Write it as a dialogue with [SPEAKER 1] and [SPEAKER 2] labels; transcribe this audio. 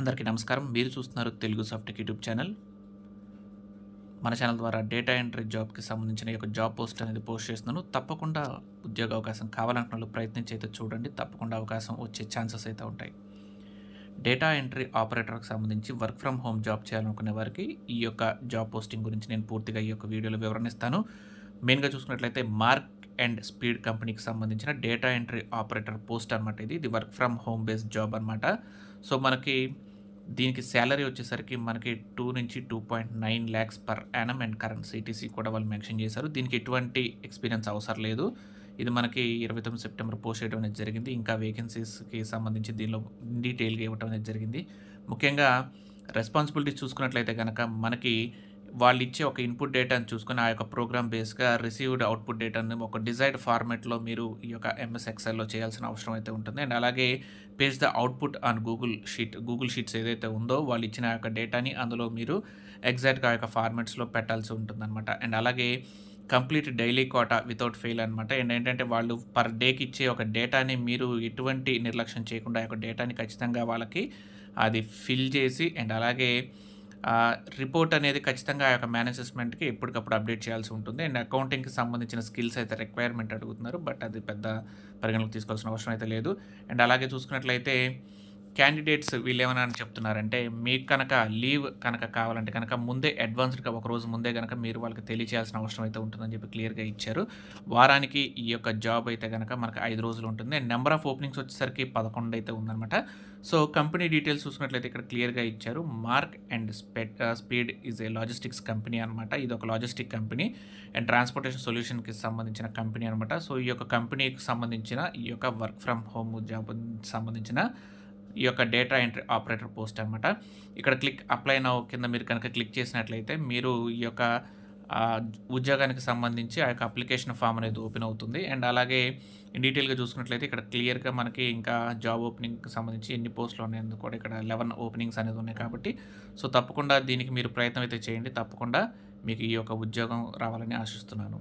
[SPEAKER 1] అందరికీ నమస్కారం మీరు చూస్తున్నారు తెలుగు సాఫ్ట్వేర్ యూట్యూబ్ ఛానల్ మన ఛానల్ ద్వారా డేటా ఎంట్రీ జాబ్కి సంబంధించిన ఒక జాబ్ పోస్ట్ అనేది పోస్ట్ చేస్తున్నాను తప్పకుండా ఉద్యోగ అవకాశం కావాలనుకున్న ప్రయత్నించి అయితే చూడండి తప్పకుండా అవకాశం వచ్చే ఛాన్సెస్ అయితే ఉంటాయి డేటా ఎంట్రీ ఆపరేటర్కి సంబంధించి వర్క్ ఫ్రమ్ హోమ్ జాబ్ చేయాలనుకునే వారికి ఈ యొక్క జాబ్ పోస్టింగ్ గురించి నేను పూర్తిగా ఈ యొక్క వీడియోలో వివరణిస్తాను మెయిన్గా చూసుకున్నట్లయితే మార్క్ అండ్ స్పీడ్ కంపెనీకి సంబంధించిన డేటా ఎంట్రీ ఆపరేటర్ పోస్ట్ అనమాట ఇది ఇది work from home based job అనమాట సో మనకి దీనికి శాలరీ వచ్చేసరికి మనకి టూ నుంచి two point nine lakhs per annum and current CTC కూడా వాళ్ళు మెన్షన్ చేశారు దీనికి ఎటువంటి ఎక్స్పీరియన్స్ అవసరం లేదు ఇది మనకి ఇరవై తొమ్మిది సెప్టెంబర్ పోస్ట్ చేయడం అనేది జరిగింది ఇంకా వేకెన్సీస్కి సంబంధించి దీనిలో డీటెయిల్గా ఇవ్వడం అనేది జరిగింది ముఖ్యంగా రెస్పాన్సిబిలిటీస్ చూసుకున్నట్లయితే కనుక మనకి వాళ్ళు ఇచ్చే ఒక ఇన్పుట్ డేటాను చూసుకుని ఆ యొక్క ప్రోగ్రామ్ బేస్గా రిసీవ్డ్ అవుట్పుట్ డేటాను ఒక డిజైర్డ్ ఫార్మాట్లో మీరు ఈ యొక్క ఎంఎస్ ఎక్సెల్లో చేయాల్సిన అవసరం అయితే ఉంటుంది అండ్ అలాగే page the output on Google Sheet Google Sheets ఏదైతే ఉందో వాళ్ళు ఇచ్చిన ఆ యొక్క డేటాని అందులో మీరు ఎగ్జాక్ట్గా ఆ యొక్క ఫార్మాట్స్లో పెట్టాల్సి ఉంటుందన్నమాట అండ్ అలాగే complete daily quota without fail అనమాట అండ్ ఏంటంటే వాళ్ళు పర్ డేకి ఇచ్చే ఒక డేటాని మీరు ఎటువంటి నిర్లక్ష్యం చేయకుండా ఆ యొక్క డేటాని ఖచ్చితంగా వాళ్ళకి అది ఫిల్ చేసి అండ్ అలాగే రిపోర్ట్ అనేది ఖచ్చితంగా ఆ యొక్క మేనేజ్మెంట్కి ఎప్పటికప్పుడు అప్డేట్ చేయాల్సి ఉంటుంది అండ్ అకౌంటింగ్కి సంబంధించిన స్కిల్స్ అయితే రిక్వైర్మెంట్ అడుగుతున్నారు బట్ అది పెద్ద పరిగణలోకి తీసుకోవాల్సిన అవసరం అయితే లేదు అండ్ అలాగే చూసుకున్నట్లయితే క్యాండిడేట్స్ వీళ్ళు ఏమైనా చెప్తున్నారంటే మీకు కనుక లీవ్ కనుక కావాలంటే కనుక ముందే అడ్వాన్స్డ్గా ఒక రోజు ముందే కనుక మీరు వాళ్ళకి తెలియచేయాల్సిన అవసరం అయితే ఉంటుందని చెప్పి క్లియర్గా ఇచ్చారు వారానికి ఈ యొక్క జాబ్ అయితే కనుక మనకు ఐదు రోజులు ఉంటుంది నెంబర్ ఆఫ్ ఓపెనింగ్స్ వచ్చేసరికి పదకొండు అయితే ఉందన్నమాట సో కంపెనీ డీటెయిల్స్ చూసుకున్నట్లయితే ఇక్కడ క్లియర్గా ఇచ్చారు mark and sped speed is a logistics company అనమాట ఇది ఒక లాజిస్టిక్ కంపెనీ అండ్ ట్రాన్స్పోర్టేషన్ సొల్యూషన్కి సంబంధించిన కంపెనీ అనమాట సో ఈ యొక్క కంపెనీకి సంబంధించిన ఈ యొక్క వర్క్ ఫ్రమ్ హోమ్ జాబ్ సంబంధించిన ఈ యొక్క డేటా ఎంట్రీ ఆపరేటర్ పోస్ట్ అనమాట ఇక్కడ క్లిక్ అప్లై నౌ కింద మీరు కనుక క్లిక్ చేసినట్లయితే మీరు ఈ యొక్క ఉద్యోగానికి సంబంధించి ఆ యొక్క అప్లికేషన్ ఫామ్ అనేది ఓపెన్ అవుతుంది అండ్ అలాగే డీటెయిల్గా చూసుకున్నట్లయితే ఇక్కడ క్లియర్గా మనకి ఇంకా జాబ్ ఓపెనింగ్కి సంబంధించి ఎన్ని పోస్టులు ఉన్నాయని కూడా ఇక్కడ లెవెన్ ఓపెనింగ్స్ అనేది ఉన్నాయి కాబట్టి సో తప్పకుండా దీనికి మీరు ప్రయత్నం అయితే చేయండి తప్పకుండా మీకు ఈ యొక్క ఉద్యోగం రావాలని ఆశిస్తున్నాను